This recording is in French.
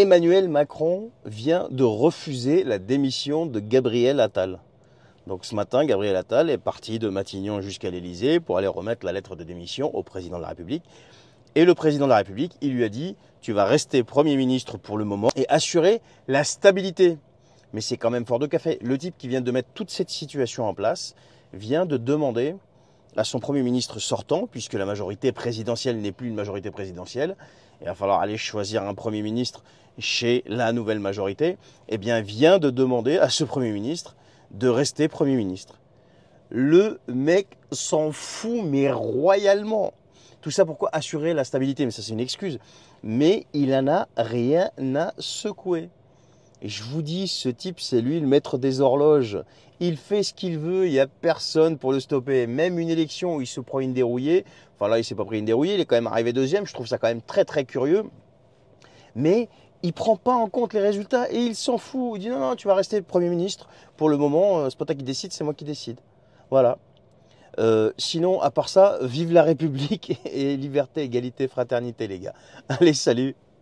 Emmanuel Macron vient de refuser la démission de Gabriel Attal. Donc ce matin, Gabriel Attal est parti de Matignon jusqu'à l'Élysée pour aller remettre la lettre de démission au président de la République. Et le président de la République, il lui a dit Tu vas rester Premier ministre pour le moment et assurer la stabilité. Mais c'est quand même fort de café. Le type qui vient de mettre toute cette situation en place vient de demander à son Premier ministre sortant, puisque la majorité présidentielle n'est plus une majorité présidentielle, il va falloir aller choisir un Premier ministre chez la nouvelle majorité, eh bien, vient de demander à ce Premier ministre de rester Premier ministre. Le mec s'en fout, mais royalement. Tout ça pourquoi assurer la stabilité, mais ça c'est une excuse. Mais il n'en a rien à secouer. je vous dis, ce type, c'est lui le maître des horloges. Il fait ce qu'il veut, il n'y a personne pour le stopper. Même une élection où il se prend une dérouillée, enfin là il s'est pas pris une dérouillée, il est quand même arrivé deuxième, je trouve ça quand même très très curieux. Mais il prend pas en compte les résultats et il s'en fout. Il dit non, non, tu vas rester Premier ministre. Pour le moment, euh, c'est pas toi qui décide, c'est moi qui décide. Voilà. Euh, sinon, à part ça, vive la République et liberté, égalité, fraternité, les gars. Allez, salut